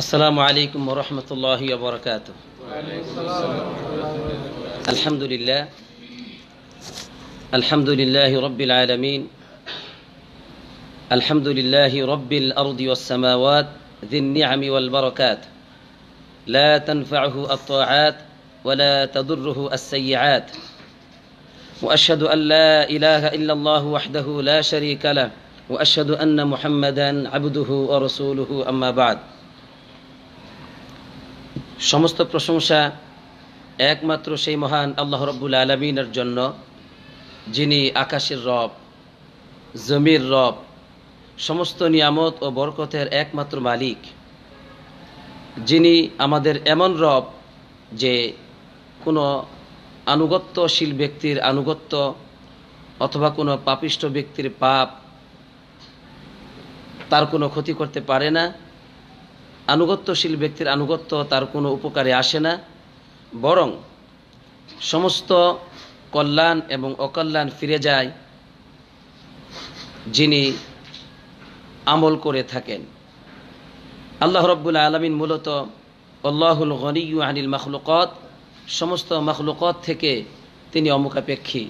السلام عليكم ورحمة الله وبركاته الحمد لله الحمد لله رب العالمين الحمد لله رب الأرض والسماوات ذي النعم والبركات لا تنفعه الطاعات ولا تضره السيئات وأشهد أن لا إله إلا الله وحده لا شريك له وأشهد أن محمدا عبده ورسوله أما بعد সমস্ত প্রশংসা একমাত্র সেই মহান আল্লাহ রব্বুল আলমিনের জন্য যিনি আকাশের রব জমির রব সমস্ত নিয়ামত ও বরকতের একমাত্র মালিক যিনি আমাদের এমন রব যে কোনো আনুগত্যশীল ব্যক্তির আনুগত্য অথবা কোনো পাপিষ্ট ব্যক্তির পাপ তার কোনো ক্ষতি করতে পারে না আনুগত্যশীল ব্যক্তির আনুগত্য তার কোনো উপকারে আসে না বরং সমস্ত কল্যাণ এবং অকল্যাণ ফিরে যায় যিনি আমল করে থাকেন আল্লাহ রব্বুল আলমিন মূলত আল্লাহুল গনি আনিল মখলুকত সমস্ত মখলুকত থেকে তিনি অমুকাপেক্ষী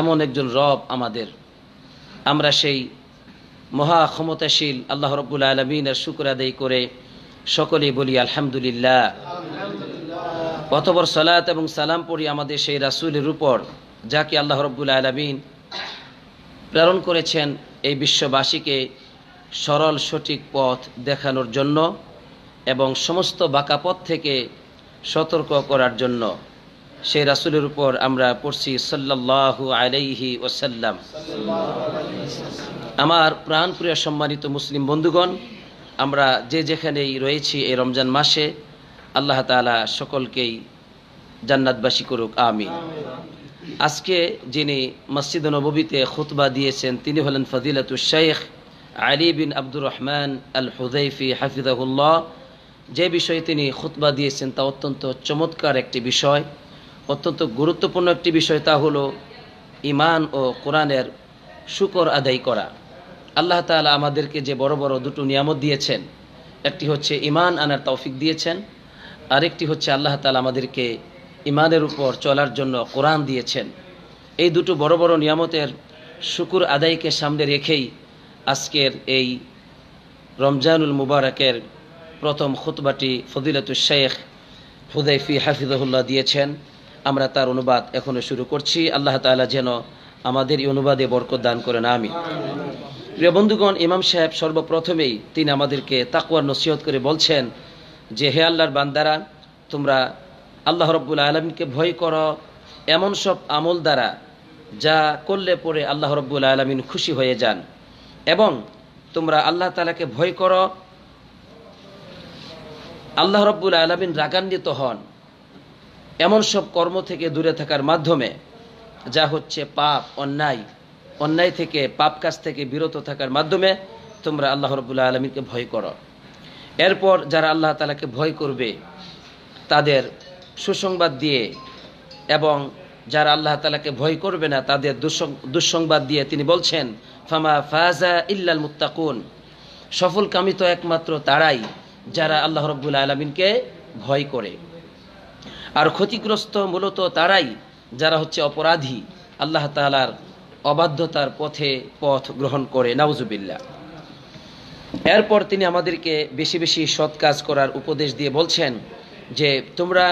এমন একজন রব আমাদের আমরা সেই মহা ক্ষমতাশীল আল্লাহ রব্বুল আলমিনের শুক্র আদায় করে সকলে বলি আলহামদুলিল্লাহ অতবর সালাত এবং সালাম পড়ি আমাদের সেই রাসুলের উপর যাকে আল্লাহ রব্বুল আলমিন প্রেরণ করেছেন এই বিশ্ববাসীকে সরল সঠিক পথ দেখানোর জন্য এবং সমস্ত বাঁকা পথ থেকে সতর্ক করার জন্য সেই রাসুলের উপর আমরা পড়ছি সাল্লাহু আলাইহি ওসাল্লাম আমার প্রাণপ্রিয় সম্মানিত মুসলিম বন্ধুগণ আমরা যে যেখানেই রয়েছি এই রমজান মাসে আল্লাহ তালা সকলকেই জান্নাতবাসী করুক আমি আজকে যিনি মসজিদ নবীতে খুতবা দিয়েছেন তিনি হলেন ফজিলাতুল শেখ আলী বিন আব্দুর রহমান আল হুজাইফি হাফিজাহুল্লাহ যে বিষয়ে তিনি খুতবা দিয়েছেন তা অত্যন্ত চমৎকার একটি বিষয় অত্যন্ত গুরুত্বপূর্ণ একটি বিষয় তা হলো ইমান ও কোরআনের শুকর আদায় করা আল্লাহ তালা আমাদেরকে যে বড় বড় দুটো নিয়ামত দিয়েছেন একটি হচ্ছে ইমান আনার তৌফিক দিয়েছেন আরেকটি হচ্ছে আল্লাহ তালা আমাদেরকে ইমানের উপর চলার জন্য কোরআন দিয়েছেন এই দুটো বড় বড় নিয়ামতের শুকুর আদায়কে সামনে রেখেই আজকের এই রমজানুল মুবারকের প্রথম খুতবাটি ফজিলত শেখ হুদাইফি হাফিজহুল্লাহ দিয়েছেন আমরা তার অনুবাদ এখনো শুরু করছি আল্লাহ তালা যেন আমাদের এই অনুবাদে বরকত দান করেন আমি প্রিয় বন্ধুগণ ইমাম সাহেব সর্বপ্রথমেই তিনি আমাদেরকে তাকুয়ার নসিহত করে বলছেন যে হে আল্লাহর বান্দারা তোমরা আল্লাহ রব্বুল আলমীকে ভয় করো এমন সব আমল দ্বারা যা করলে পরে আল্লাহ রব্বুল আলমিন খুশি হয়ে যান এবং তোমরা আল্লাহ তালাকে ভয় করো আল্লাহ রব্বুল আলমিন রাগান্বিত হন এমন সব কর্ম থেকে দূরে থাকার মাধ্যমে যা হচ্ছে পাপ অন্যায় অন্যায় থেকে পাপ কাজ থেকে বিরত থাকার মাধ্যমে তোমরা আল্লাহ রবুল্লা আলমীকে ভয় করো এরপর যারা আল্লাহ তালাকে ভয় করবে তাদের সুসংবাদ দিয়ে এবং যারা আল্লাহ তালাকে ভয় করবে না তাদের দুঃসংবাদ দিয়ে তিনি বলছেন ফামা ফাজা ইল্লাল মুত্তাকুন সফল কামিত একমাত্র তারাই যারা আল্লাহ রব্বুল আলমিনকে ভয় করে আর ক্ষতিগ্রস্ত মূলত তারাই যারা হচ্ছে অপরাধী আল্লাহ তালার অবাধ্যতার পথে পথ গ্রহণ করে নাউজুবিল্লা এরপর তিনি আমাদেরকে বেশি বেশি সৎ কাজ করার উপদেশ দিয়ে বলছেন যে তোমরা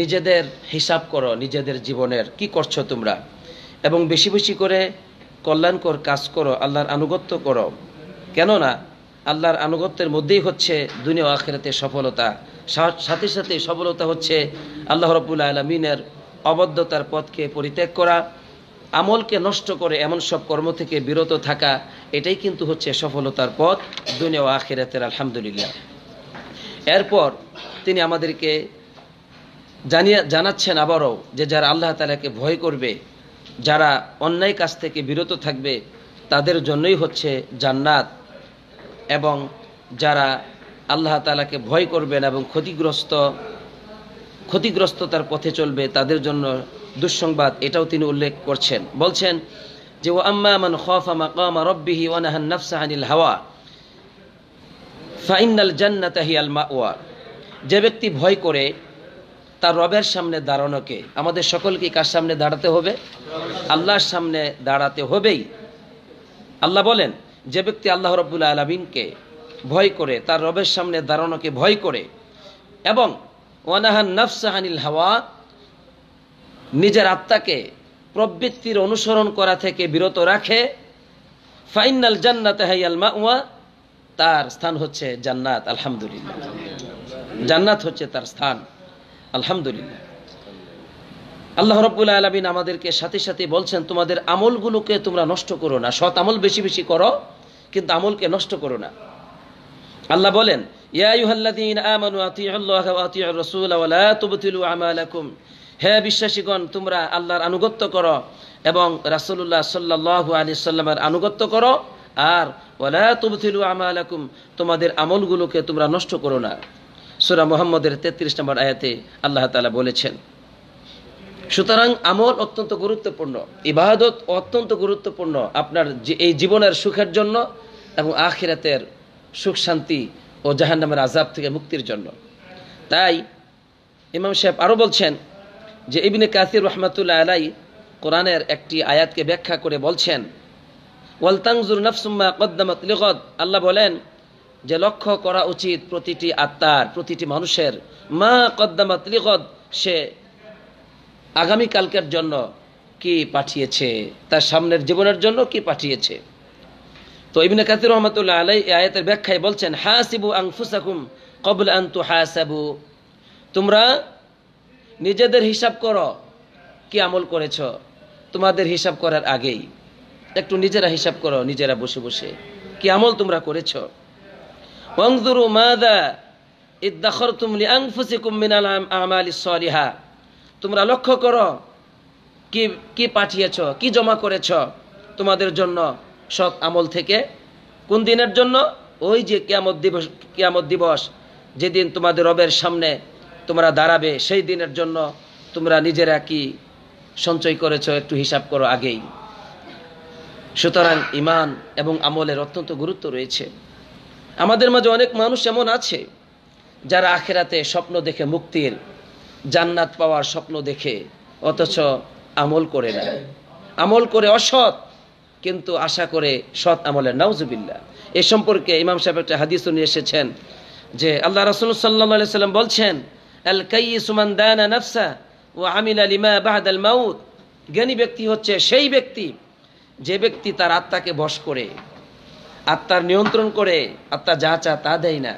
নিজেদের হিসাব করো নিজেদের জীবনের কি করছো তোমরা এবং বেশি বেশি করে কল্যাণকর কাজ করো আল্লাহর আনুগত্য করো কেননা আল্লাহর আনুগত্যের মধ্যেই হচ্ছে দুনিয়া আখেরাতে সফলতা সাথে সাথে সফলতা হচ্ছে আল্লাহ রবুল্লা আলমিনের অবদ্ধতার পথকে পরিত্যাগ করা আমলকে নষ্ট করে এমন সব কর্ম থেকে বিরত থাকা এটাই কিন্তু হচ্ছে সফলতার পথ দুনিয়া আখিরাতের আলহামদুলিল্লাহ এরপর তিনি আমাদেরকে জানিয়ে জানাচ্ছেন আবারও যে যারা আল্লাহ তালাকে ভয় করবে যারা অন্যায় কাছ থেকে বিরত থাকবে তাদের জন্যই হচ্ছে জান্নাত এবং যারা আল্লাহ তালাকে ভয় করবেন এবং ক্ষতিগ্রস্ত ক্ষতিগ্রস্ততার পথে চলবে তাদের জন্য দুঃসংবাদ এটাও তিনি উল্লেখ করছেন বলছেন যে ও আম্মা মান খফা মাকামা রব্বিহি ওয়ানাহান নাফসা আনিল হাওয়া ফাইনাল জান্নাতাহি হিয়াল মাওয়া যে ব্যক্তি ভয় করে তার রবের সামনে দাঁড়ানোকে আমাদের সকলকে কার সামনে দাঁড়াতে হবে আল্লাহর সামনে দাঁড়াতে হবেই আল্লাহ বলেন যে ব্যক্তি আল্লাহ রব্বুল আলমিনকে ভয় করে তার রবের সামনে দাঁড়ানোকে ভয় করে এবং ওয়ানাহান নফসাহানিল হাওয়া নিজের আত্মাকে প্রবৃত্তির অনুসরণ করা থেকে বিরত রাখে ফাইনাল জান্নাত হাইয়াল মাউয়া তার স্থান হচ্ছে জান্নাত আলহামদুলিল্লাহ জান্নাত হচ্ছে তার স্থান আলহামদুলিল্লাহ আল্লাহ রব্বুল্লা আলমিন আমাদেরকে সাথে সাথে বলছেন তোমাদের আমলগুলোকে তোমরা নষ্ট করো না সৎ আমল বেশি বেশি করো কিন্তু আমলকে নষ্ট করো না আল্লাহ বলেন ইয়া ইউহাল্লাদিন আমানু আতিউল্লাহ ওয়া আতিউর রাসূল ওয়া লা তুবতিলু আমালাকুম হে বিশ্বাসীগণ তোমরা আল্লাহর আনুগত্য করো এবং রাসুল্লাহ সাল্লাহ আলি সাল্লামের আনুগত্য করো আর ওলা আমালাকুম তোমাদের আমলগুলোকে তোমরা নষ্ট করো না সুরা মোহাম্মদের তেত্রিশ নম্বর আয়াতে আল্লাহ তালা বলেছেন সুতরাং আমল অত্যন্ত গুরুত্বপূর্ণ ইবাহাদত অত্যন্ত গুরুত্বপূর্ণ আপনার এই জীবনের সুখের জন্য এবং আখিরাতের সুখ শান্তি ও জাহান্নামের আজাব থেকে মুক্তির জন্য তাই ইমাম সাহেব আরও বলছেন যে ইবনে কাসির রহমাতুল্লাহ আলাই কোরআনের একটি আয়াতকে ব্যাখ্যা করে বলছেন ওয়ালতাংজুর নফসুম্মা কদ্দামত লিগত আল্লাহ বলেন যে লক্ষ্য করা উচিত প্রতিটি আত্মার প্রতিটি মানুষের মা কদ্দামত লিগত সে আগামীকালকের জন্য কি পাঠিয়েছে তার সামনের জীবনের জন্য কি পাঠিয়েছে তো ইবনে কাতির রহমতুল্লাহ আলাই আয়াতের ব্যাখ্যায় বলছেন হাসিবু আংফুসাকুম কবল আন্তু হাসাবু তোমরা নিজেদের হিসাব করো কি আমল করেছ তোমাদের হিসাব করার আগেই একটু নিজেরা হিসাব করো নিজেরা বসে বসে কি আমল তোমরা করেছ ওয়াংজুরু মাদা ইদ্দাখর তুমলি আংফুসিকুম মিনাল সরিহা তোমরা লক্ষ্য করো কি কি পাঠিয়েছ কি জমা করেছ তোমাদের জন্য সৎ আমল থেকে কোন দিনের জন্য ওই যে কেয়ামত দিবস কেয়ামত দিবস যেদিন তোমাদের রবের সামনে তোমরা দাঁড়াবে সেই দিনের জন্য তোমরা নিজেরা কি সঞ্চয় করেছ একটু হিসাব করো আগেই সুতরাং ইমান এবং আমলের অত্যন্ত গুরুত্ব রয়েছে আমাদের মাঝে অনেক মানুষ এমন আছে যারা আখেরাতে স্বপ্ন দেখে মুক্তির জান্নাত পাওয়ার স্বপ্ন দেখে অথচ আমল করে না আমল করে অসৎ কিন্তু আশা করে সৎ আমলের নাউজুবিল্লা এ সম্পর্কে ইমাম সাহেব একটা হাদিসও নিয়ে এসেছেন যে আল্লাহ রসুল সাল্লাহ সাল্লাম বলছেন জ্ঞানী ব্যক্তি হচ্ছে সেই ব্যক্তি যে ব্যক্তি তার আত্মাকে বশ করে আত্মার নিয়ন্ত্রণ করে আত্মা যা চা তা দেয় না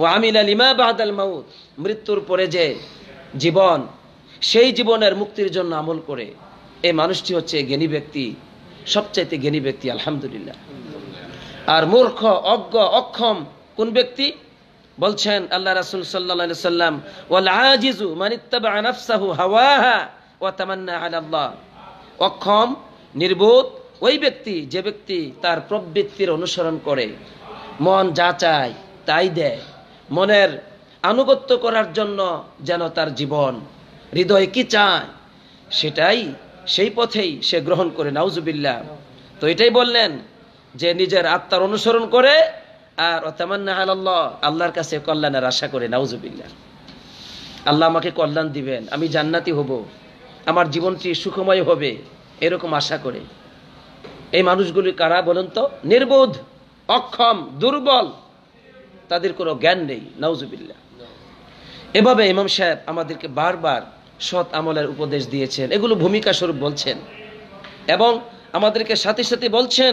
ও আমিল আলিমা বাহাদাল মাউত মৃত্যুর পরে যে জীবন সেই জীবনের মুক্তির জন্য আমল করে এই মানুষটি হচ্ছে জ্ঞানী ব্যক্তি সবচাইতে জ্ঞানী ব্যক্তি আলহামদুলিল্লাহ আর মূর্খ অজ্ঞ অক্ষম কোন ব্যক্তি বলছেন আল্লাহ রাসুল সাল্লাম ওয়াল আজিজু মানিত্তাবা আনাফসাহু হাওয়াহা তামান্না অক্ষম নির্বোধ ওই ব্যক্তি যে ব্যক্তি তার প্রবৃত্তির অনুসরণ করে মন যা চায় তাই দেয় মনের আনুগত্য করার জন্য যেন তার জীবন হৃদয় কি চায় সেটাই সেই পথেই সে গ্রহণ করে নাউজুবিল্লা তো এটাই বললেন যে নিজের আত্মার অনুসরণ করে আর অতামান্না আল্লাহ আল্লাহর কাছে কল্যাণের আশা করে নাউজুবিল্লাহ আল্লাহ আমাকে কল্যাণ দিবেন আমি জান্নাতি হব আমার জীবনটি সুখময় হবে এরকম আশা করে এই মানুষগুলি কারা বলুন তো নির্বোধ অক্ষম দুর্বল তাদের কোনো জ্ঞান নেই নাউজুবিল্লা এভাবে ইমাম সাহেব আমাদেরকে বারবার সৎ আমলের উপদেশ দিয়েছেন এগুলো ভূমিকা স্বরূপ বলছেন এবং আমাদেরকে সাথে সাথে বলছেন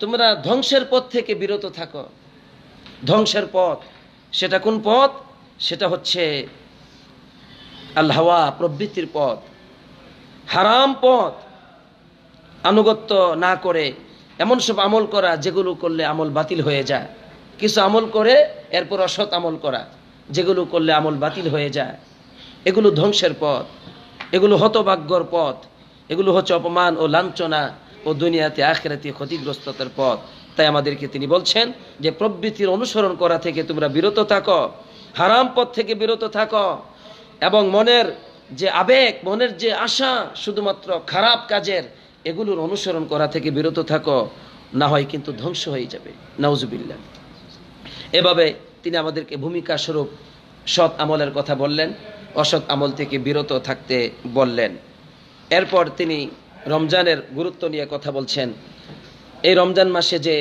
তোমরা ধ্বংসের পথ থেকে বিরত থাকো ধ্বংসের পথ সেটা কোন পথ সেটা হচ্ছে আল্লাহওয়া প্রবৃত্তির পথ হারাম পথ আনুগত্য না করে এমন সব আমল করা যেগুলো করলে আমল বাতিল হয়ে যায় কিছু আমল করে এরপর অসৎ আমল করা যেগুলো করলে আমল বাতিল হয়ে যায় এগুলো ধ্বংসের পথ এগুলো হতভাগ্যর পথ এগুলো হচ্ছে অপমান ও লাঞ্ছনা ও দুনিয়াতে আখেরাতে ক্ষতিগ্রস্ততার পথ তাই আমাদেরকে তিনি বলছেন যে প্রবৃত্তির অনুসরণ করা থেকে তোমরা বিরত থাকো হারাম পথ থেকে বিরত থাকো এবং মনের যে আবেগ মনের যে আশা শুধুমাত্র খারাপ কাজের এগুলোর অনুসরণ করা থেকে বিরত থাকো না হয় কিন্তু ধ্বংস হয়ে যাবে নাউজুবিল্লা এভাবে তিনি আমাদেরকে ভূমিকা স্বরূপ সৎ আমলের কথা বললেন অসৎ আমল থেকে বিরত থাকতে বললেন এরপর তিনি রমজানের গুরুত্ব নিয়ে কথা বলছেন এই রমজান মাসে যে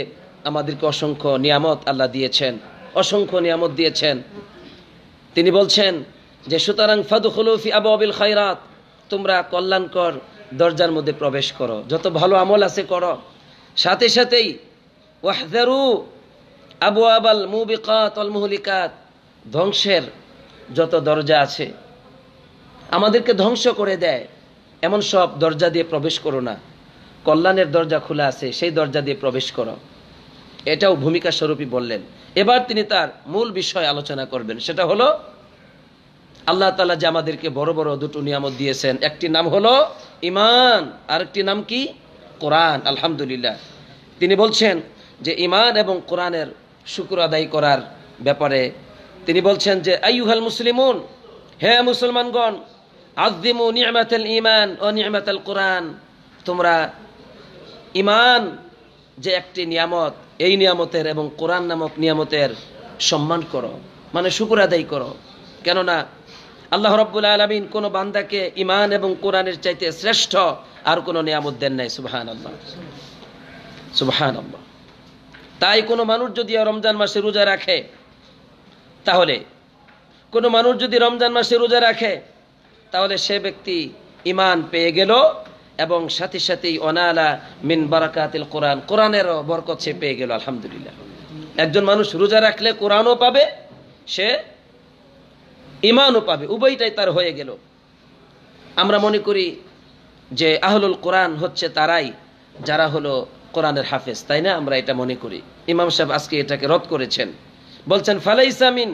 আমাদেরকে অসংখ্য নিয়ামত আল্লাহ দিয়েছেন অসংখ্য নিয়ামত দিয়েছেন তিনি বলছেন যে সুতরাং ফাদুখলুফি আবু আবিল খৈরাত তোমরা কল্যাণকর দরজার মধ্যে প্রবেশ করো যত ভালো আমল আছে করো সাথে সাথেই ওয়াহদারু আবু আবাল মুবিকাত অল মুহলিকাত ধ্বংসের যত দরজা আছে আমাদেরকে ধ্বংস করে দেয় এমন সব দরজা দিয়ে প্রবেশ করো না কল্যাণের দরজা খোলা আছে সেই দরজা দিয়ে প্রবেশ করো এটাও ভূমিকা স্বরূপই বললেন এবার তিনি তার মূল বিষয় আলোচনা করবেন সেটা হলো আল্লাহ তালা যে আমাদেরকে বড় বড় দুটো নিয়ামত দিয়েছেন একটি নাম হলো ইমান আর একটি নাম কি কোরআন আলহামদুলিল্লাহ তিনি বলছেন যে ইমান এবং কোরআনের শুক্র আদায় করার ব্যাপারে তিনি বলছেন যে হাল মুসলিমুন হে মুসলমানগণ আজদিমু নিয়ামাত ইমান ও নিয়ামাত কোরআন তোমরা ইমান যে একটি নিয়ামত এই নিয়ামতের এবং কোরআন নামক নিয়ামতের সম্মান করো মানে শুকুর আদায় করো কেননা আল্লাহ রব্বুল আলমিন কোন বান্দাকে ইমান এবং কোরআনের চাইতে শ্রেষ্ঠ আর কোন নিয়ামত দেন নাই সুবাহান আল্লাহ সুবাহান আল্লাহ তাই কোনো মানুষ যদি রমজান মাসে রোজা রাখে তাহলে কোনো মানুষ যদি রমজান মাসে রোজা রাখে তাহলে সে ব্যক্তি ইমান পেয়ে গেল এবং সাথে সাথেই অনালা মিন বারাকাতিল কোরআন কোরআনেরও বরকত সে পেয়ে গেল আলহামদুলিল্লাহ একজন মানুষ রোজা রাখলে কোরআনও পাবে সে ইমানও পাবে উভয়টাই তার হয়ে গেল আমরা মনে করি যে আহলুল কোরআন হচ্ছে তারাই যারা হলো কোরআনের হাফেজ তাই না আমরা এটা মনে করি ইমাম সাহেব আজকে এটাকে রদ করেছেন বলছেন ফালাইসামিন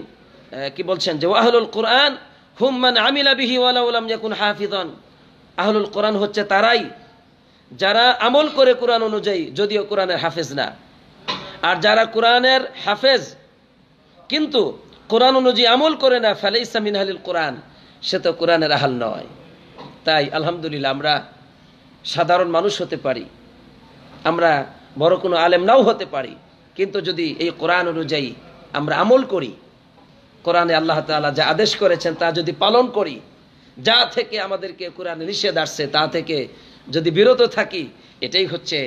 কি বলছেন যে ওয়াহুল কোরআন হুম মান আমিলা বিহি ওয়ালা উলাম ইয়াকুন হাফিজান আহলুল কোরআন হচ্ছে তারাই যারা আমল করে কোরআন অনুযায়ী যদিও কোরআনের হাফেজ না আর যারা কোরআনের হাফেজ কিন্তু কোরআন অনুযায়ী আমল করে না ফেলে ইসামিন আহলিল কোরআন সে তো কোরআনের আহাল নয় তাই আলহামদুলিল্লাহ আমরা সাধারণ মানুষ হতে পারি আমরা বড় কোনো আলেম নাও হতে পারি কিন্তু যদি এই কোরআন অনুযায়ী আমরা আমল করি কোরআনে আল্লাহ তালা যা আদেশ করেছেন তা যদি পালন করি যা থেকে আমাদেরকে কোরআনে নিষেধ আসছে তা থেকে যদি বিরত থাকি এটাই হচ্ছে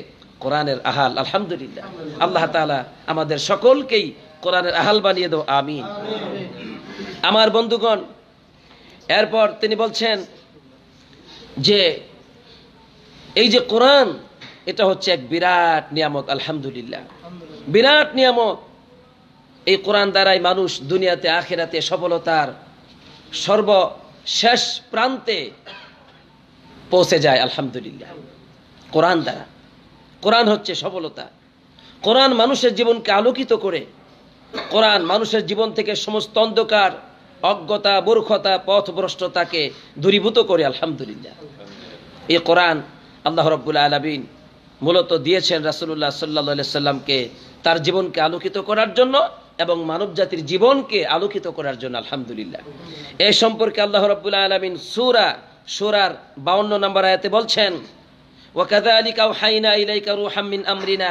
কোরআনের আহাল আলহামদুলিল্লাহ আল্লাহ তালা আমাদের সকলকেই কোরআনের আহাল বানিয়ে দেব আমি আমার বন্ধুগণ এরপর তিনি বলছেন যে এই যে কোরআন এটা হচ্ছে এক বিরাট নিয়ামত আলহামদুলিল্লাহ বিরাট নিয়ামত এই কোরআন দ্বারাই মানুষ দুনিয়াতে আখেরাতে সফলতার সর্ব শেষ প্রান্তে পৌঁছে যায় আলহামদুলিল্লাহ কোরআন দ্বারা কোরআন হচ্ছে সফলতা কোরআন মানুষের জীবনকে আলোকিত করে কোরআন মানুষের জীবন থেকে সমস্ত অন্ধকার অজ্ঞতা মূর্খতা পথভ্রষ্টতাকে দূরীভূত করে আলহামদুলিল্লাহ এই কোরআন আল্লাহ রব্বুল আলমিন মূলত দিয়েছেন রাসুল্লাহ সাল্লা সাল্লামকে তার জীবনকে আলোকিত করার জন্য এবং মানব জাতির জীবনকে আলোকিত করার জন্য আলহামদুলিল্লাহ এ সম্পর্কে আল্লাহ রবুল্লা আলমিন সুরা সুরার বাউন্ন নম্বর আয়াতে বলছেন ওয়াকাদালিকা হাইনা আমরিনা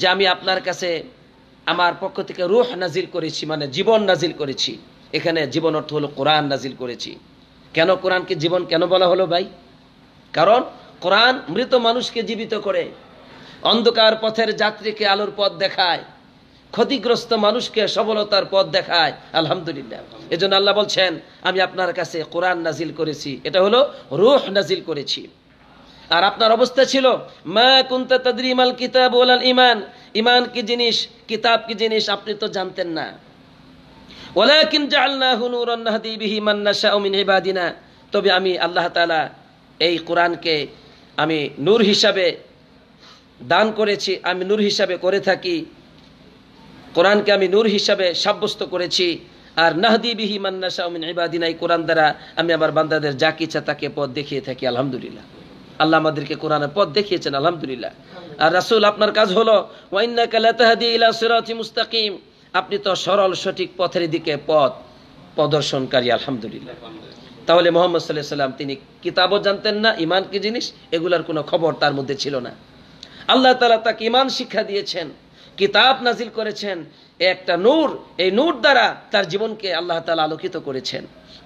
যে আমি আপনার কাছে আমার পক্ষ থেকে রুহ নাজিল করেছি মানে জীবন নাজিল করেছি এখানে জীবন অর্থ হলো কোরআন নাজিল করেছি কেন কোরআনকে জীবন কেন বলা হলো ভাই কারণ কোরআন মৃত মানুষকে জীবিত করে অন্ধকার পথের যাত্রীকে আলোর পথ দেখায় ক্ষতিগ্রস্ত মানুষকে সবলতার পথ দেখায় আলহামদুলিল্লাহ এজন্য আল্লাহ বলছেন আমি আপনার কাছে কোরআন নাজিল করেছি এটা হলো রুহ নাজিল করেছি আর আপনার অবস্থা ছিল মা কুন্তা তদ্রিমাল কিতাব ওলাল ইমান ইমান কি জিনিস কিতাব কি জিনিস আপনি তো জানতেন না ওলাকিন জাআলনাহু নূরান নাহদি বিহি মান নাশাউ মিন ইবাদিনা তবে আমি আল্লাহ তাআলা এই কোরআনকে আমি নূর হিসাবে দান করেছি আমি নূর হিসাবে করে থাকি কোরআনকে আমি নূর হিসাবে সাব্যস্ত করেছি আর নাহদি বিহি মান্না মান্নাশাউমিন ইবাদিনাই কোরআন দ্বারা আমি আমার বান্দাদের যা ইচ্ছা তাকে পথ দেখিয়ে থাকি আলহামদুলিল্লাহ আল্লাহ আমাদেরকে কোরআনের পথ দেখিয়েছেন আলহামদুলিল্লাহ আর রাসুল আপনার কাজ হলো ওয়াইন্নাকা লাতাহাদি ইলা সিরাতি মুস্তাকিম আপনি তো সরল সঠিক পথের দিকে পথ প্রদর্শনকারী আলহামদুলিল্লাহ তাহলে মোহাম্মদ সাল্লাহ সাল্লাম তিনি কিতাবও জানতেন না ইমান কি জিনিস এগুলার কোনো খবর তার মধ্যে ছিল না আল্লাহ তালা তাকে ইমান শিক্ষা দিয়েছেন কিতাব নাজিল করেছেন একটা নূর এই নূর দ্বারা তার জীবনকে আল্লাহ তালা আলোকিত করেছেন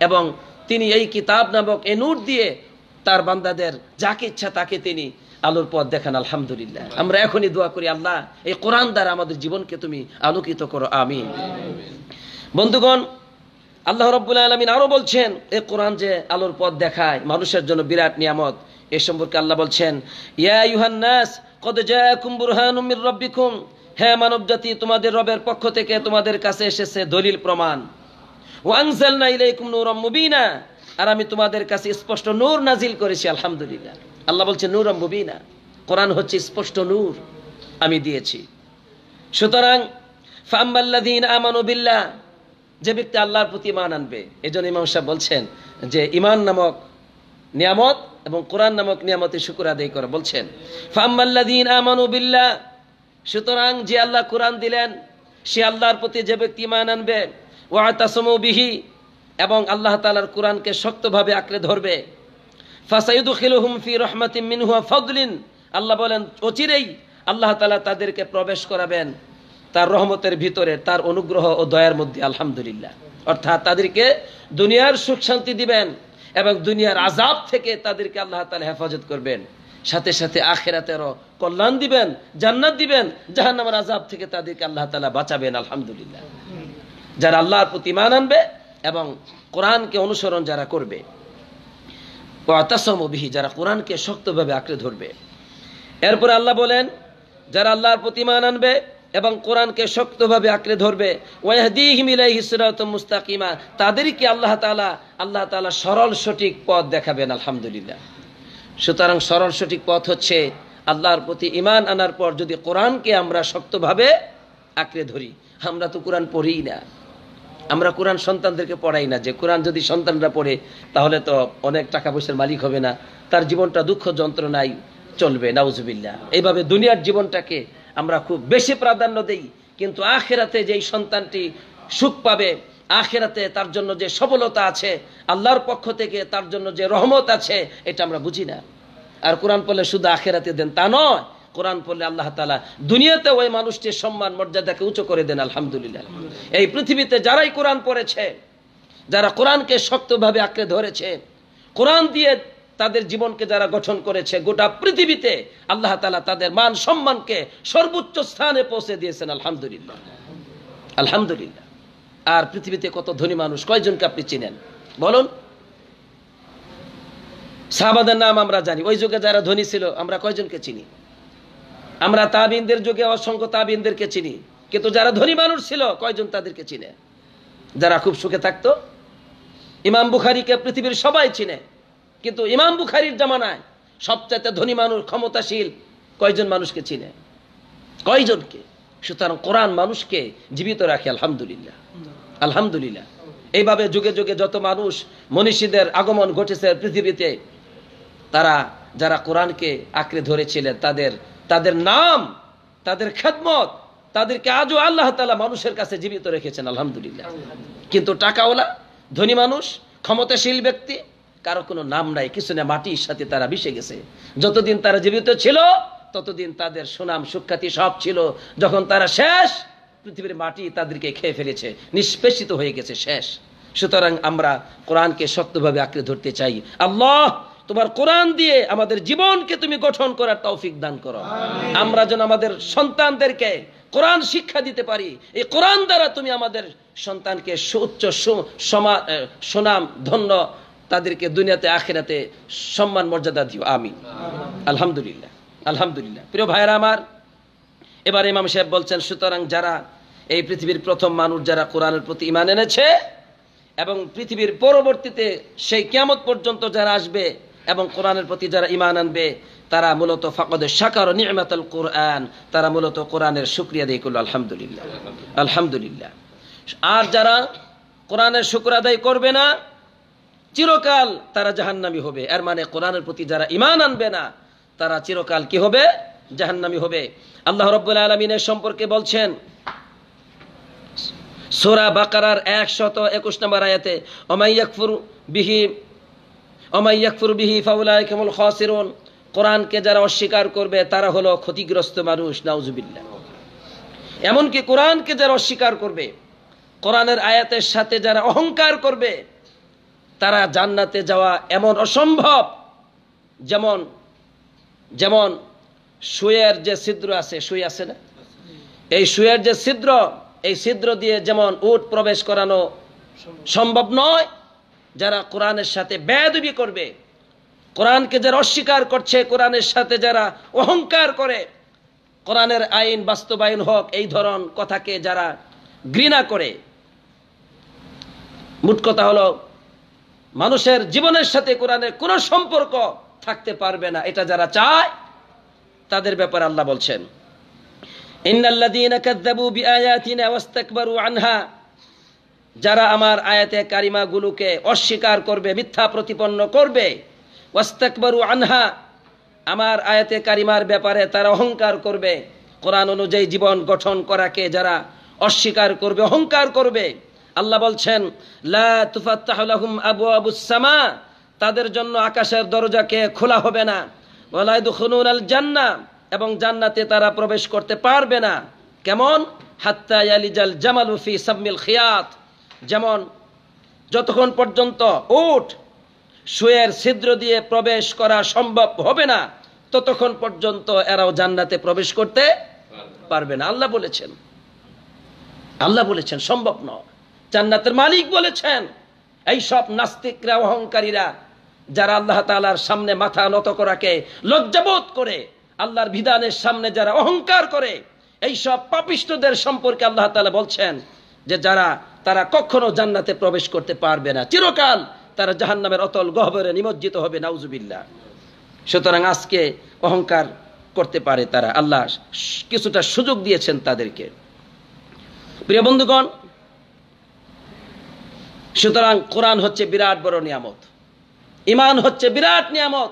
এবং তিনি এই কিতাব নামক এই নূর দিয়ে তার বান্দাদের যাকে ইচ্ছা তাকে তিনি আলোর পথ দেখান আলহামদুলিল্লাহ আমরা এখনই দোয়া করি আল্লাহ এই কোরআন দ্বারা আমাদের জীবনকে তুমি আলোকিত করো আমি বন্ধুগণ আল্লাহ রব্বুল্লাহ আলমিন আরও বলছেন এ কোরআন যে আলোর পথ দেখায় মানুষের জন্য বিরাট নিয়ামত এ সম্পর্কে আল্লাহ বলছেন ইয়া ইউহান্নাস কদ জায়াকুম বুরহানুম মির হ্যাঁ মানব জাতি তোমাদের রবের পক্ষ থেকে তোমাদের কাছে এসেছে দলিল প্রমাণ আর আমি তোমাদের কাছে স্পষ্ট নূর নাজিল করেছি আলহামদুলিল্লাহ আল্লাহ বলছে নূর মুবিনা কোরআন হচ্ছে স্পষ্ট নূর আমি দিয়েছি সুতরাং ফাম্বাল্লাদিন আমানু বিল্লাহ যে ব্যক্তি আল্লাহর প্রতি ইমান আনবে এই জন্য ইমাম সাহেব বলছেন যে ইমান নামক নিয়ামত এবং কোরআন নামক নিয়ামতে শুকুর আদায় করে বলছেন ফাম্বাল্লাদিন আমানু বিল্লাহ সুতরাং যে আল্লাহ কোরআন দিলেন সে আল্লাহর প্রতি যে ব্যক্তি মান আনবে ওয়াতাসমু বিহি এবং আল্লাহ তালার কোরআনকে শক্তভাবে আঁকড়ে ধরবে ফাসাইদুখিলুহুম ফি রহমাতি মিনহুয়া ফদলিন আল্লাহ বলেন অচিরেই আল্লাহ তালা তাদেরকে প্রবেশ করাবেন তার রহমতের ভিতরে তার অনুগ্রহ ও দয়ার মধ্যে আলহামদুলিল্লাহ অর্থাৎ তাদেরকে দুনিয়ার সুখ শান্তি দিবেন এবং দুনিয়ার আজাব থেকে তাদেরকে আল্লাহ তালা হেফাজত করবেন সাথে সাথে আখেরাতেরও কল্যাণ দিবেন জান্নাত দিবেন জাহান্নামের আজাব থেকে তাদেরকে আল্লাহ তালা বাঁচাবেন আলহামদুলিল্লাহ যারা আল্লাহর প্রতি মান আনবে এবং কোরআনকে অনুসরণ যারা করবে অতাসমবিহী যারা কোরআনকে শক্তভাবে আঁকড়ে ধরবে এরপরে আল্লাহ বলেন যারা আল্লাহর প্রতি মান আনবে এবং কোরআনকে শক্তভাবে আঁকড়ে ধরবে মুস্তাকিমা তাদেরকে আল্লাহ তালা আল্লাহ তালা সরল সঠিক পথ দেখাবেন আলহামদুলিল্লাহ সুতরাং সরল সঠিক পথ হচ্ছে আল্লাহর প্রতি ইমান আনার পর যদি কোরআনকে আমরা শক্তভাবে আঁকড়ে ধরি আমরা তো কোরআন পড়িই না আমরা কোরআন সন্তানদেরকে পড়াই না যে কোরআন যদি সন্তানরা পড়ে তাহলে তো অনেক টাকা পয়সার মালিক হবে না তার জীবনটা দুঃখ যন্ত্রণায় চলবে নাউজবিল্লা এইভাবে দুনিয়ার জীবনটাকে আমরা খুব বেশি প্রাধান্য দিই কিন্তু আখেরাতে যেই সন্তানটি সুখ পাবে আখেরাতে তার জন্য যে সফলতা আছে আল্লাহর পক্ষ থেকে তার জন্য যে রহমত আছে এটা আমরা বুঝি না আর কোরআন পড়লে শুধু আখেরাতে দেন তা নয় কোরআন পড়লে আল্লাহ তালা দুনিয়াতে ওই মানুষটির সম্মান মর্যাদাকে উঁচু করে দেন আলহামদুলিল্লাহ এই পৃথিবীতে যারাই কোরআন পড়েছে যারা কোরআনকে শক্তভাবে আঁকড়ে ধরেছে কোরআন দিয়ে তাদের জীবনকে যারা গঠন করেছে গোটা পৃথিবীতে আল্লাহ তালা তাদের মান সম্মানকে সর্বোচ্চ স্থানে পৌঁছে দিয়েছেন আলহামদুলিল্লাহ আলহামদুলিল্লাহ আর পৃথিবীতে কত ধনী মানুষ কয়জনকে আপনি চিনেন বলুন সাহাবাদের নাম আমরা জানি ওই যুগে যারা ধনী ছিল আমরা কয়জনকে চিনি আমরা তাবিনদের যুগে অসংখ্য তাবিনদেরকে চিনি কিন্তু যারা ধনী মানুষ ছিল কয়জন তাদেরকে চিনে যারা খুব সুখে থাকতো ইমাম বুখারিকে পৃথিবীর সবাই চিনে কিন্তু ইমাম বুখারির জামানায় সবচাইতে ধনী মানুষ ক্ষমতাশীল কয়জন মানুষকে চিনে কয়জনকে সুতরাং কোরআন মানুষকে জীবিত রাখে আলহামদুলিল্লাহ আলহামদুলিল্লাহ এইভাবে যুগে যুগে যত মানুষ মনীষীদের আগমন ঘটেছে পৃথিবীতে তারা যারা কোরআনকে আঁকড়ে ধরেছিলেন তাদের তাদের নাম তাদের খেদমত তাদেরকে আজও আল্লাহ তালা মানুষের কাছে জীবিত রেখেছেন আলহামদুলিল্লাহ কিন্তু টাকাওয়ালা ধনী মানুষ ক্ষমতাশীল ব্যক্তি কারো কোনো নাম নাই কিছু না মাটির সাথে তারা মিশে গেছে যতদিন তারা জীবিত ছিল ততদিন তাদের সুনাম সুখ্যাতি সব ছিল যখন তারা শেষ পৃথিবীর মাটি তাদেরকে খেয়ে ফেলেছে নিষ্পেষিত হয়ে গেছে শেষ সুতরাং আমরা কোরআনকে শক্তভাবে আঁকড়ে ধরতে চাই আল্লাহ তোমার কোরআন দিয়ে আমাদের জীবনকে তুমি গঠন করার তৌফিক দান করো আমরা যেন আমাদের সন্তানদেরকে কোরআন শিক্ষা দিতে পারি এই কোরআন দ্বারা তুমি আমাদের সন্তানকে সুচ্চ সমা সুনাম ধন্য তাদেরকে দুনিয়াতে আখেরাতে সম্মান মর্যাদা দিও আমি আলহামদুলিল্লাহ আলহামদুলিল্লাহ প্রিয় ভাইয়েরা আমার এবার ইমাম সাহেব বলছেন সুতরাং যারা এই পৃথিবীর প্রথম মানুষ যারা কোরআনের প্রতি ইমান এনেছে এবং পৃথিবীর পরবর্তীতে সেই কেমত পর্যন্ত যারা আসবে এবং কোরআনের প্রতি যারা ইমান আনবে তারা মূলত ফাকদের সাকার নিয়মাতাল কোরআন তারা মূলত কোরআনের সুক্রিয়া দিয়ে করল আলহামদুলিল্লাহ আলহামদুলিল্লাহ আর যারা কোরআনের শুক্র আদায় করবে না চিরকাল তারা জাহান্নামি হবে এর মানে কোরআনের প্রতি যারা ইমান আনবে না তারা চিরকাল কি হবে জাহান্নামি হবে আল্লাহ রব্বুল আলমিনের সম্পর্কে বলছেন সোরা বাকারার একশত একুশ নম্বর আয়াতে অমাইয়াকফুর বিহি অমাইয়াকফুর বিহি ফাউলায় কেমল খসিরুন কোরআনকে যারা অস্বীকার করবে তারা হলো ক্ষতিগ্রস্ত মানুষ নাউজুবিল্লা এমনকি কোরআনকে যারা অস্বীকার করবে কোরআনের আয়াতের সাথে যারা অহংকার করবে তারা জান্নাতে যাওয়া এমন অসম্ভব যেমন যেমন সুয়ের যে ছিদ্র আছে শুয়ে আছে না এই সুয়ের যে ছিদ্র এই ছিদ্র দিয়ে যেমন উট প্রবেশ করানো সম্ভব নয় যারা কোরআনের সাথে বেদবি করবে কোরআনকে যারা অস্বীকার করছে কোরআনের সাথে যারা অহংকার করে কোরআনের আইন বাস্তবায়ন হোক এই ধরন কথাকে যারা ঘৃণা করে মোট কথা হলো মানুষের জীবনের সাথে কোরআনের কোন সম্পর্ক থাকতে পারবে না এটা যারা চায় তাদের ব্যাপারে আল্লাহ বলছেন যারা আমার আয়াতে কারিমাগুলোকে অস্বীকার করবে মিথ্যা প্রতিপন্ন করবে ওয়াস্তাকবারু আনহা আমার আয়াতে কারিমার ব্যাপারে তারা অহংকার করবে কোরআন অনুযায়ী জীবন গঠন করাকে যারা অস্বীকার করবে অহংকার করবে আল্লাহ বলছেন লা আবু আবুসামা তাদের জন্য আকাশের দরজাকে খোলা হবে না ওলায়দুল জান্না এবং জান্নাতে তারা প্রবেশ করতে পারবে না কেমন হাত্তা জামালুফি খিয়াত যেমন যতক্ষণ পর্যন্ত উঠ সুয়ের ছিদ্র দিয়ে প্রবেশ করা সম্ভব হবে না ততক্ষণ পর্যন্ত এরাও জান্নাতে প্রবেশ করতে পারবে না আল্লাহ বলেছেন আল্লাহ বলেছেন সম্ভব নয় জান্নাতের মালিক বলেছেন এই সব নাস্তিকরা অহংকারীরা যারা আল্লাহ তালার সামনে মাথা নত করাকে লজ্জাবোধ করে আল্লাহর বিধানের সামনে যারা অহংকার করে এই সব পাপিষ্টদের সম্পর্কে আল্লাহ তালা বলছেন যে যারা তারা কখনো জান্নাতে প্রবেশ করতে পারবে না চিরকাল তারা জাহান্নামের অতল গহবরে নিমজ্জিত হবে নাউজুবিল্লা সুতরাং আজকে অহংকার করতে পারে তারা আল্লাহ কিছুটা সুযোগ দিয়েছেন তাদেরকে প্রিয় বন্ধুগণ সুতরাং কোরআন হচ্ছে বিরাট বড় নিয়ামত ইমান হচ্ছে বিরাট নিয়ামত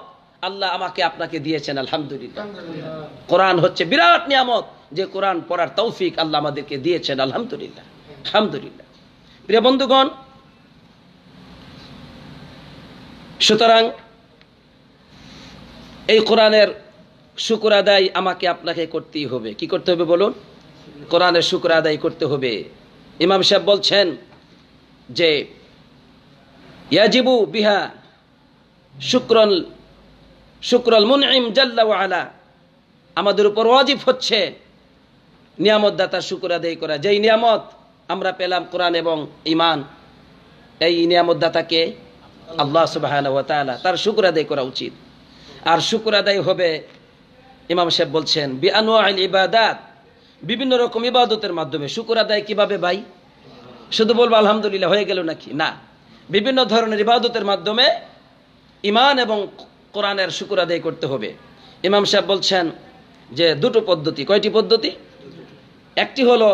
আল্লাহ আমাকে আপনাকে দিয়েছেন আলহামদুলিল্লাহ কোরআন হচ্ছে বিরাট নিয়ামত যে কোরআন পড়ার তৌফিক আল্লাহ আমাদেরকে দিয়েছেন আলহামদুলিল্লাহ আলহামদুলিল্লাহ প্রিয় বন্ধুগণ সুতরাং এই কোরআনের শুকুর আদায় আমাকে আপনাকে করতেই হবে কি করতে হবে বলুন কোরআনের শুকুর আদায় করতে হবে ইমাম সাহেব বলছেন যে ইয়াজিবু বিহা শুক্রন শুক্রল মুনঈম জাল্লা আলা আমাদের উপর ওয়াজিব হচ্ছে নিয়ামত দাতা শুকুর আদায় করা যেই নিয়ামত আমরা পেলাম কোরআন এবং ইমান এই নিয়ামত দাতাকে আল্লাহ সুবাহ তার শুকুর আদায় করা উচিত আর শুক্র আদায় হবে ইমাম সাহেব বলছেন বিআনুয়াইল ইবাদাত বিভিন্ন রকম ইবাদতের মাধ্যমে শুকুর আদায় কিভাবে ভাই শুধু বলবো আলহামদুলিল্লাহ হয়ে গেল নাকি না বিভিন্ন ধরনের ইবাদতের মাধ্যমে ইমান এবং কোরআনের শুকুর আদায় করতে হবে ইমাম সাহেব বলছেন যে দুটো পদ্ধতি কয়টি পদ্ধতি একটি হলো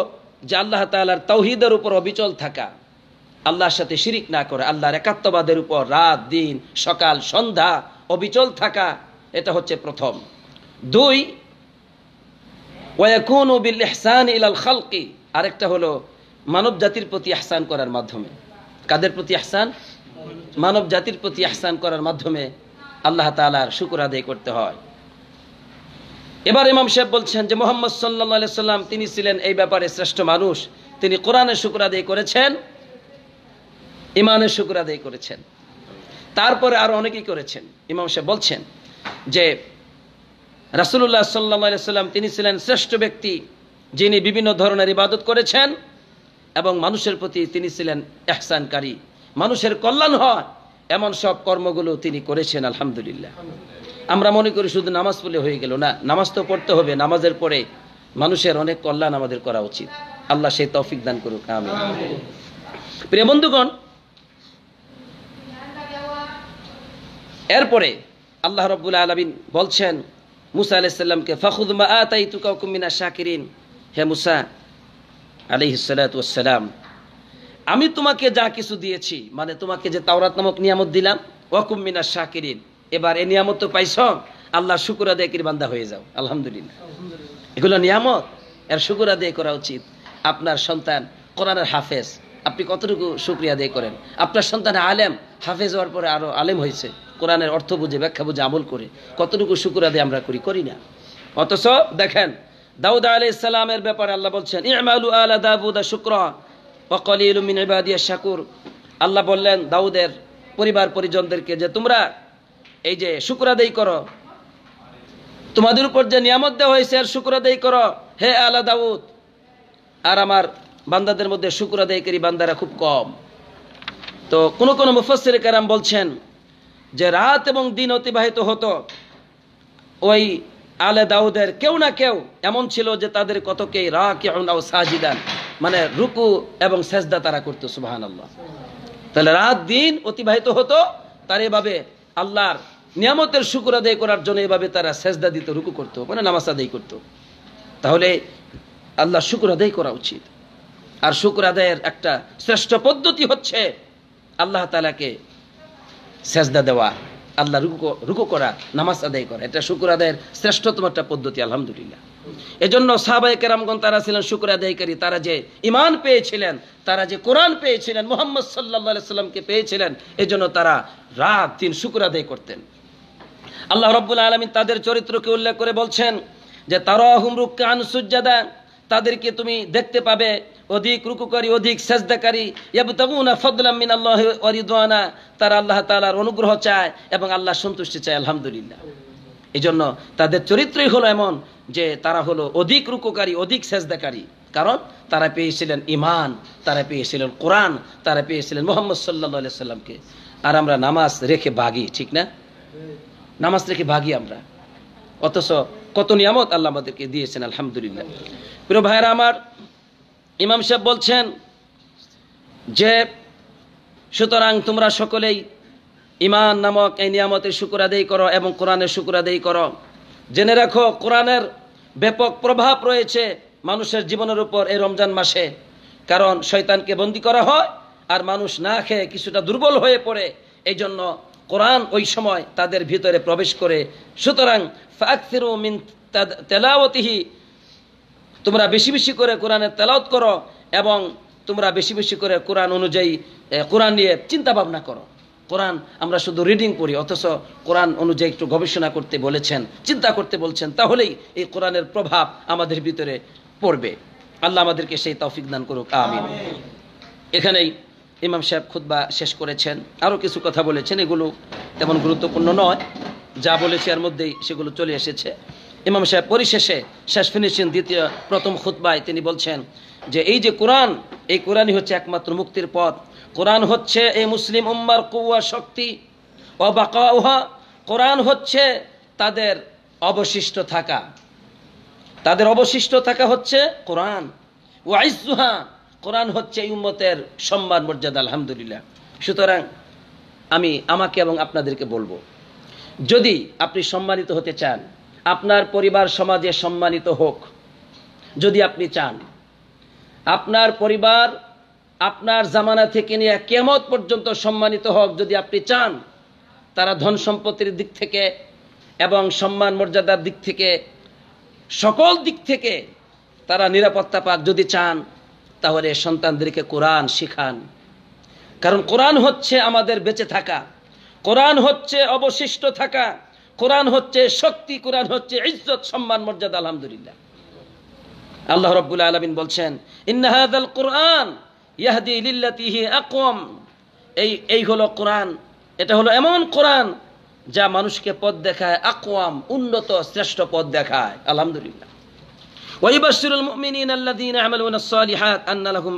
যে আল্লাহ তালার তৌহিদের উপর অবিচল থাকা আল্লাহর সাথে শিরিক না করে আল্লাহর একাত্মবাদের উপর রাত দিন সকাল সন্ধ্যা অবিচল থাকা এটা হচ্ছে প্রথম দুই ওয়াকুন বিল ইহসান ইলাল খালকি আরেকটা হলো মানব জাতির প্রতি আহসান করার মাধ্যমে কাদের প্রতি আহসান মানব জাতির প্রতি আহসান করার মাধ্যমে আল্লাহ তালার শুকুর আদায় করতে হয় এবার ইমাম সাহেব বলছেন যে মোহাম্মদ সাল্লা সাল্লাম তিনি ছিলেন এই ব্যাপারে শ্রেষ্ঠ মানুষ তিনি কোরআনের শুকুর আদায় করেছেন ইমানের শুকুর আদায় করেছেন তারপরে আরো অনেকেই করেছেন ইমাম সাহেব বলছেন যে রাসুল্লাহ সাল্লা সাল্লাম তিনি ছিলেন শ্রেষ্ঠ ব্যক্তি যিনি বিভিন্ন ধরনের ইবাদত করেছেন এবং মানুষের প্রতি তিনি ছিলেন এহসানকারী মানুষের কল্যাণ হয় এমন সব কর্মগুলো তিনি করেছেন আলহামদুলিল্লাহ আমরা মনে করি শুধু নামাজ পড়লে হয়ে গেল না নামাজ তো পড়তে হবে নামাজের পরে মানুষের অনেক কল্যাণ আমাদের করা উচিত আল্লাহ সে তৌফিক দান করুক আমি প্রিয় বন্ধুগণ এরপরে আল্লাহ রব্বুল আলমিন বলছেন মুসা আলাইসাল্লামকে ফখুদ মা আতাই তুকা কুমিনা শাকিরিন হে মুসা আলিহিসাল্লাম আমি তোমাকে যা কিছু দিয়েছি মানে তোমাকে যে তাওরাত নামক নিয়ামত দিলাম ওয়াকুম মিনা শাকিরিন এবার এ নিয়ামত তো পাইছ আল্লাহ শুকুর আদায় কিরবান্দা হয়ে যাও আলহামদুলিল্লাহ এগুলো নিয়ামত এর শুকুর আদায় করা উচিত আপনার সন্তান কোরআনের হাফেজ আপনি কতটুকু শুক্রিয়া আদায় করেন আপনার সন্তান আলেম হাফেজ হওয়ার পরে আরও আলেম হয়েছে কোরআনের অর্থ বুঝে ব্যাখ্যা বুঝে আমল করে কতটুকু শুকুর আদায় আমরা করি করি না অথচ দেখেন দাউদ আলি ইসলামের ব্যাপারে আল্লাহ বলছেন ইয়ামালু আলা দাউদা শুক্র শাকুর আল্লাহ বললেন দাউদের পরিবার পরিজনদেরকে যে তোমরা এই যে শুক্র আদায় করো তোমাদের উপর যে নিয়ামত দেওয়া হয়েছে আর শুক্র আদায় করো হে আলা দাউদ আর আমার বান্দাদের মধ্যে শুক্র আদায়কারী বান্দারা খুব কম তো কোনো কোনো মুফসির কারাম বলছেন যে রাত এবং দিন অতিবাহিত হতো ওই আলে দাউদের কেউ না কেউ এমন ছিল যে তাদের কতকেই রা কেউ নাও সাজিদান মানে রুকু এবং সেজদা তারা করতো সুবাহান আল্লাহ তাহলে রাত দিন অতিবাহিত হতো তার এভাবে আল্লাহর নিয়ামতের শুকুর আদায় করার জন্য এভাবে তারা সেজদা দিত রুকু করত মানে নামাজ আদায় করতো তাহলে আল্লাহ শুকুর আদায় করা উচিত আর শুকুর আদায়ের একটা শ্রেষ্ঠ পদ্ধতি হচ্ছে আল্লাহ তালাকে সেজদা দেওয়া আল্লাহ রুকু রুকু করা নামাজ আদায় করা এটা শুকুর আদায়ের শ্রেষ্ঠতম একটা পদ্ধতি আলহামদুলিল্লাহ এজন্য সাহাবাই কেরামগণ তারা ছিলেন শুক্র আদায়কারী তারা যে ইমান পেয়েছিলেন তারা যে কোরআন পেয়েছিলেন মোহাম্মদ সাল্লা সাল্লামকে পেয়েছিলেন এজন্য তারা রাত দিন শুক্র আদায় করতেন আল্লাহ রব্বুল আলমী তাদের চরিত্রকে উল্লেখ করে বলছেন যে তারা হুমরুক আন সুজাদা তাদেরকে তুমি দেখতে পাবে অধিক রুকুকারী অধিক সেজদাকারী ইয়াবতাগুনা ফাদলাম ফদলামিন আল্লাহ অরিদানা তারা আল্লাহ তালার অনুগ্রহ চায় এবং আল্লাহ সন্তুষ্টি চায় আলহামদুলিল্লাহ এই জন্য তাদের চরিত্রই হলো এমন যে তারা হলো অধিক রুকুকারী অধিক সেজদাকারী কারণ তারা পেয়েছিলেন ইমান তারা পেয়েছিলেন কোরআন তারা পেয়েছিলেন মোহাম্মদ সাল্লা সাল্লামকে আর আমরা নামাজ রেখে ভাগি ঠিক না নামাজ রেখে ভাগি আমরা অথচ কত নিয়ামত আল্লাহ আমাদেরকে দিয়েছেন আলহামদুলিল্লাহ প্রিয় ভাইরা আমার ইমাম সাহেব বলছেন যে সুতরাং তোমরা সকলেই ইমান নামক এই নিয়ামতের শুকুর আদেই করো এবং কোরআনের শুকুর করো জেনে রাখো কোরআনের ব্যাপক প্রভাব রয়েছে মানুষের জীবনের উপর এই রমজান মাসে কারণ শয়তানকে বন্দি করা হয় আর মানুষ না খেয়ে কিছুটা দুর্বল হয়ে পড়ে এই জন্য কোরআন ওই সময় তাদের ভিতরে প্রবেশ করে সুতরাং মিন তেলাওতিহি তোমরা বেশি বেশি করে কোরআনের তেলাওত করো এবং তোমরা বেশি বেশি করে কোরআন অনুযায়ী কোরআন নিয়ে চিন্তা ভাবনা করো কোরআন আমরা শুধু রিডিং করি অথচ কোরআন অনুযায়ী একটু গবেষণা করতে বলেছেন চিন্তা করতে বলছেন তাহলেই এই কোরআনের প্রভাব আমাদের ভিতরে পড়বে আল্লাহ আমাদেরকে সেই তৌফিক দান করুক আমিন এখানেই ইমাম সাহেব খুদ্া শেষ করেছেন আরও কিছু কথা বলেছেন এগুলো তেমন গুরুত্বপূর্ণ নয় যা বলেছি এর মধ্যেই সেগুলো চলে এসেছে ইমাম সাহেব পরিশেষে শেষ ফিনিশিং দ্বিতীয় প্রথম খুতবায় তিনি বলছেন যে এই যে কোরআন এই কোরআনই হচ্ছে একমাত্র মুক্তির পথ কোরআন হচ্ছে এই মুসলিম উম্মার কুয়া শক্তি অবাকাউহা কোরআন হচ্ছে তাদের অবশিষ্ট থাকা তাদের অবশিষ্ট থাকা হচ্ছে কোরআন ওয়াইজুহা কোরআন হচ্ছে এই উম্মতের সম্মান মর্যাদা আলহামদুলিল্লাহ সুতরাং আমি আমাকে এবং আপনাদেরকে বলবো যদি আপনি সম্মানিত হতে চান আপনার পরিবার সমাজে সম্মানিত হোক যদি আপনি চান আপনার পরিবার আপনার জামানা থেকে নিয়ে কেমত পর্যন্ত সম্মানিত হোক যদি আপনি চান তারা ধন সম্পত্তির দিক থেকে এবং সম্মান মর্যাদার দিক থেকে সকল দিক থেকে তারা নিরাপত্তা পাক যদি চান তাহলে সন্তানদেরকে কোরআন শিখান কারণ কোরআন হচ্ছে আমাদের বেঁচে থাকা কোরআন হচ্ছে অবশিষ্ট থাকা কোরআন হচ্ছে শক্তি কোরআন হচ্ছে ইজ্জত সম্মান মর্যাদা আলহামদুলিল্লাহ আল্লাহ রব্বুল আলমিন বলছেন ইন্নাহাদ কোরআন ইয়াহদি লিল্লাতিহি আকম এই এই হলো কোরআন এটা হলো এমন কোরআন যা মানুষকে পদ দেখায় আকোয়াম উন্নত শ্রেষ্ঠ পদ দেখায় আলহামদুলিল্লাহ মুমিনিন আন্না লাহুম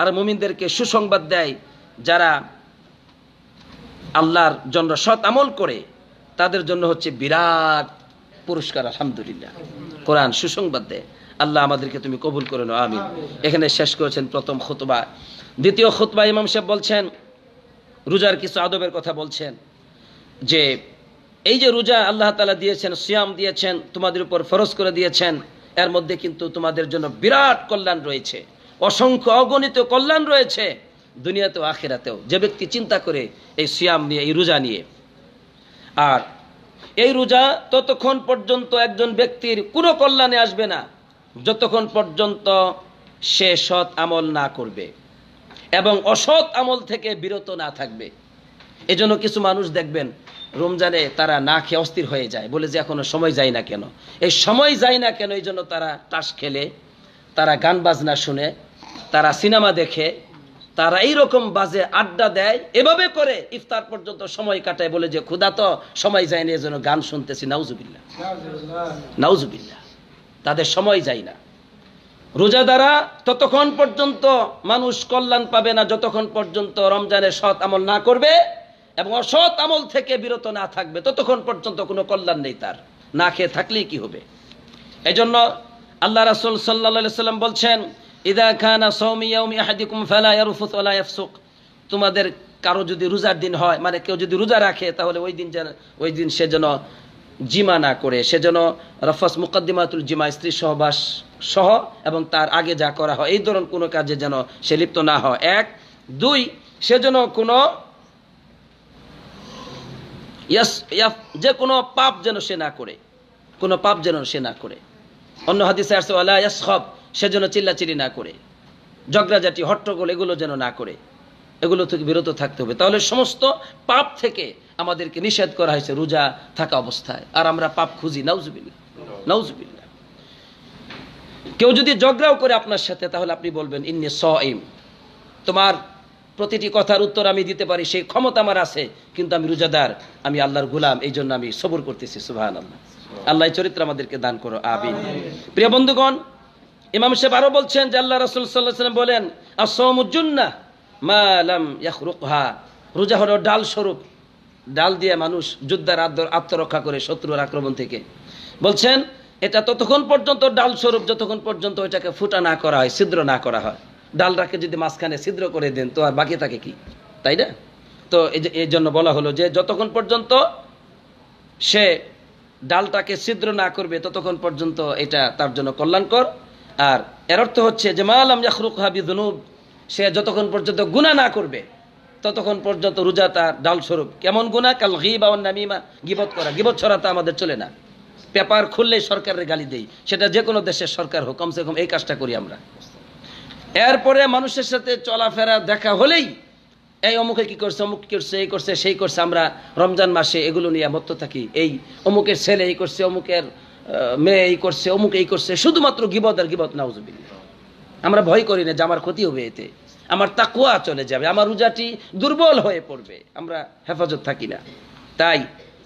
আর মুমিনদেরকে সুসংবাদ দেয় যারা আল্লাহর জন্য সৎ আমল করে তাদের জন্য হচ্ছে বিরাট পুরস্কার আলহামদুলিল্লাহ কোরআন সুসংবাদ দেয় আল্লাহ আমাদেরকে তুমি কবুল করে নাও আমি এখানে শেষ করেছেন প্রথম খুতবা দ্বিতীয় খুতবা ইমাম সাহেব বলছেন রোজার কিছু আদবের কথা বলছেন যে এই যে রোজা আল্লাহ তালা দিয়েছেন সিয়াম দিয়েছেন তোমাদের উপর ফরজ করে দিয়েছেন এর মধ্যে কিন্তু তোমাদের জন্য বিরাট কল্যাণ রয়েছে অসংখ্য অগণিত কল্যাণ রয়েছে দুনিয়াতে ও আখেরাতেও যে ব্যক্তি চিন্তা করে এই সিয়াম নিয়ে এই রোজা নিয়ে আর এই রোজা ততক্ষণ পর্যন্ত একজন ব্যক্তির কোনো কল্যাণে আসবে না যতক্ষণ পর্যন্ত সে সৎ আমল না করবে এবং অসৎ আমল থেকে বিরত না থাকবে এজন্য কিছু মানুষ দেখবেন রমজানে তারা না খেয়ে অস্থির হয়ে যায় বলে যে এখনো সময় যায় না কেন এই সময় যায় না কেন এই জন্য তারা তাস খেলে তারা গান বাজনা শুনে তারা সিনেমা দেখে তারা এই রকম বাজে আড্ডা দেয় এভাবে করে ইফতার পর্যন্ত সময় কাটায় বলে যে ক্ষুধা তো সময় যায় না এজন্য গান শুনতেছি নাউজুবিল্লা নাউজুবিল্লা তাদের সময় যায় না রোজা দ্বারা ততক্ষণ পর্যন্ত মানুষ কল্যাণ পাবে না যতক্ষণ পর্যন্ত রমজানের সৎ আমল না করবে এবং অসৎ আমল থেকে বিরত না থাকবে ততক্ষণ পর্যন্ত কোনো কল্যাণ নেই তার না খেয়ে থাকলেই কি হবে এজন্য আল্লাহ রাসুল সাল্লা সাল্লাম বলছেন ইদা খানা সৌমিয়াউমিহাদিকুম ফালা ইয়ারফুত ইয়াফসুক তোমাদের কারো যদি রোজার দিন হয় মানে কেউ যদি রোজা রাখে তাহলে ওই দিন যেন ওই দিন সে যেন জিমা না করে সে যেন রফাস মুকদ্দিমাতুল জিমা স্ত্রী সহবাস সহ এবং তার আগে যা করা হয় এই ধরন কোনো কাজে যেন সে লিপ্ত না হয় এক দুই সে যেন কোনো যে কোনো পাপ যেন সে না করে কোনো পাপ যেন সে না করে অন্য হাদিসে আসে আল্লাহ ইয়াসব সে যেন চিল্লাচিল্লি না করে জগরাজাটি হট্টগোল এগুলো যেন না করে এগুলো থেকে বিরত থাকতে হবে তাহলে সমস্ত পাপ থেকে আমাদেরকে নিষেধ করা হয়েছে রোজা থাকা অবস্থায় আর আমরা পাপ খুঁজি নাউজবিল্লা নাউজবিল্লা কেউ যদি জগড়াও করে আপনার সাথে তাহলে আপনি বলবেন ইন্নি স এম তোমার প্রতিটি কথার উত্তর আমি দিতে পারি সেই ক্ষমতা আমার আছে কিন্তু আমি রোজাদার আমি আল্লাহর গুলাম এই জন্য আমি সবর করতেছি সুবাহান আল্লাহ আল্লাহ চরিত্র আমাদেরকে দান করো আবিন প্রিয় বন্ধুগণ ইমাম সাহেব আরো বলছেন যে আল্লাহ রসুল সাল্লাহ বলেন আর উজ্জুন্না মা ইয়াখরুক হা রোজা হলো ডাল স্বরূপ ডাল দিয়ে মানুষ যোদ্ধার আত্মরক্ষা করে শত্রুর আক্রমণ থেকে বলছেন এটা ততক্ষণ পর্যন্ত ডাল স্বরূপ যতক্ষণ পর্যন্ত ওইটাকে ফুটা না করা হয় ছিদ্র না করা হয় ডালটাকে যদি মাঝখানে ছিদ্র করে দেন তো আর বাকি থাকে কি তাই না তো এই জন্য বলা হলো যে যতক্ষণ পর্যন্ত সে ডালটাকে ছিদ্র না করবে ততক্ষণ পর্যন্ত এটা তার জন্য কল্যাণকর আর এর অর্থ হচ্ছে যে মালাম ইয়াখরুক হাবি জনুব সে যতক্ষণ পর্যন্ত গুণা না করবে ততক্ষণ পর্যন্ত রোজা তার ডালস্বরূপ কেমন গুণা কাল ঘি বা নামিমা গিবত করা গিবত তো আমাদের চলে না পেপার খুললে সরকারের গালি দেই সেটা যে কোনো দেশের সরকার হোক কমসে কম এই কাজটা করি আমরা এরপরে মানুষের সাথে চলাফেরা দেখা হলেই এই অমুকে কি করছে অমুক করছে এই করছে সেই করছে আমরা রমজান মাসে এগুলো নিয়ে মত্ত থাকি এই অমুকের ছেলে এই করছে অমুকের মেয়ে এই করছে অমুক এই করছে শুধুমাত্র গিবত আর গিবত নাউজবিল্লা আমরা ভয় করি না যে আমার ক্ষতি হবে এতে আমার তাকুয়া চলে যাবে আমার রোজাটি দুর্বল হয়ে পড়বে আমরা হেফাজত থাকি না তাই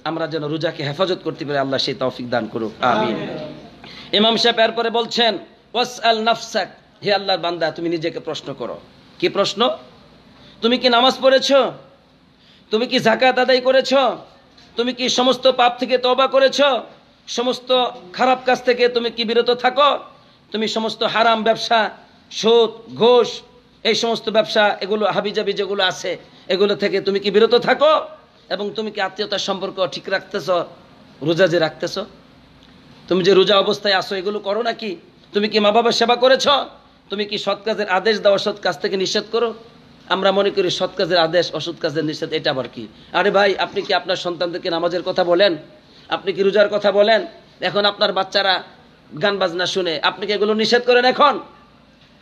আমরা যেন রোজাকে হেফাজত করতে পারি আল্লাহ সেই তৌফিক দান করুক আমি ইমাম সাহেব এরপরে বলছেন ওয়াস আল নাফসাক হে আল্লাহর বান্দা তুমি নিজেকে প্রশ্ন করো কি প্রশ্ন তুমি কি নামাজ পড়েছ তুমি কি জাকাত আদায় করেছ তুমি কি সমস্ত পাপ থেকে তবা করেছ সমস্ত খারাপ কাজ থেকে তুমি কি বিরত থাকো তুমি সমস্ত হারাম ব্যবসা সুদ ঘোষ এই সমস্ত ব্যবসা এগুলো হাবিজাবি যেগুলো আছে এগুলো থেকে তুমি কি বিরত থাকো এবং তুমি কি আত্মীয়তার সম্পর্ক ঠিক রাখতেছ রোজা যে রাখতেছ তুমি যে রোজা অবস্থায় আসো এগুলো করো নাকি তুমি কি মা বাবার সেবা করেছ তুমি কি সৎ কাজের আদেশ দাও সৎ কাজ থেকে নিষেধ করো আমরা মনে করি সৎ কাজের আদেশ অসৎ কাজের নিষেধ এটা আবার কি আরে ভাই আপনি কি আপনার সন্তানদেরকে নামাজের কথা বলেন আপনি কি রোজার কথা বলেন এখন আপনার বাচ্চারা গান বাজনা শুনে আপনি কি এগুলো নিষেধ করেন এখন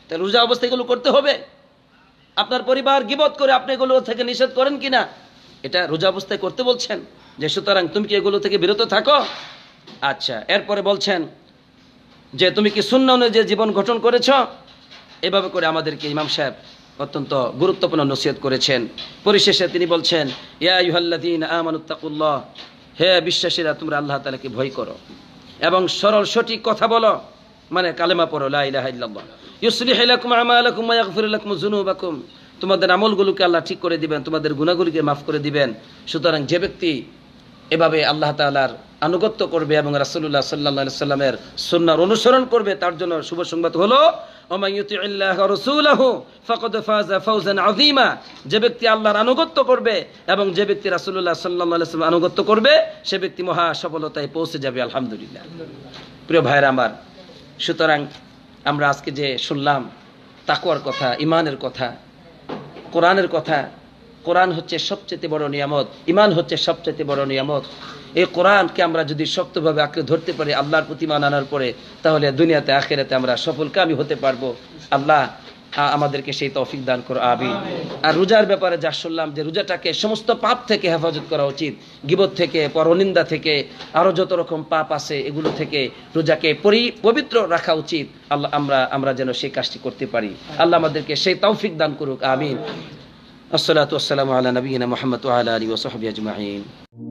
তা রোজা অবস্থা এগুলো করতে হবে আপনার পরিবার গিবত করে আপনি এগুলো থেকে নিষেধ করেন কিনা এটা রোজা অবস্থায় করতে বলছেন যে সুতরাং তুমি কি এগুলো থেকে বিরত থাকো আচ্ছা এরপরে বলছেন যে তুমি কি শূন্য যে জীবন গঠন করেছ এভাবে করে আমাদেরকে ইমাম সাহেব অত্যন্ত গুরুত্বপূর্ণ নসিহত করেছেন পরিশেষে তিনি বলছেন ইয়া হে বিশ্বাসীরা তোমরা আল্লাহ তালাকে ভয় করো এবং সরল সঠিক কথা বলো মানে কালেমা পড়ো লাহ ইউসলিহ লাকুম আমালাকুম ওয়া ইয়াগফির লাকুম যুনুবাকুম তোমাদের আমলগুলোকে আল্লাহ ঠিক করে দিবেন তোমাদের গুণাগুলিকে মাফ করে দিবেন সুতরাং যে ব্যক্তি এভাবে আল্লাহ তালার আনুগত্য করবে এবং রাসুল্লাহ সাল্লা সাল্লামের সন্ন্যার অনুসরণ করবে তার জন্য শুভ সংবাদ হলো যে ব্যক্তি আল্লাহর আনুগত্য করবে এবং যে ব্যক্তি রাসুল্লাহ সাল্লাম আনুগত্য করবে সে ব্যক্তি মহা সফলতায় পৌঁছে যাবে আলহামদুলিল্লাহ প্রিয় ভাইরা আমার সুতরাং আমরা আজকে যে শুনলাম তাকুয়ার কথা ইমানের কথা কোরআনের কথা কোরআন হচ্ছে সবচেয়ে বড় নিয়ামত ইমান হচ্ছে সবচেয়ে বড় নিয়ামত এই কোরআনকে আমরা যদি শক্তভাবে আঁকড়ে ধরতে পারি আল্লাহর প্রতিমান আনার পরে তাহলে দুনিয়াতে আখেরাতে আমরা সফলকামী হতে পারবো আল্লাহ আমাদেরকে সেই তৌফিক দান করো আবি আর রোজার ব্যাপারে যা শুনলাম যে রোজাটাকে সমস্ত পাপ থেকে হেফাজত করা উচিত গিবত থেকে পরনিন্দা থেকে আরও যত রকম পাপ আছে এগুলো থেকে রোজাকে পরি পবিত্র রাখা উচিত আল্লাহ আমরা আমরা যেন সেই কাজটি করতে পারি আল্লাহ আমাদেরকে সেই তৌফিক দান করুক আমিন আসসালাতু আসসালামু আলা নবীনা ওয়া আলা আলিহি ওয়া সাহবিহি আজমাইন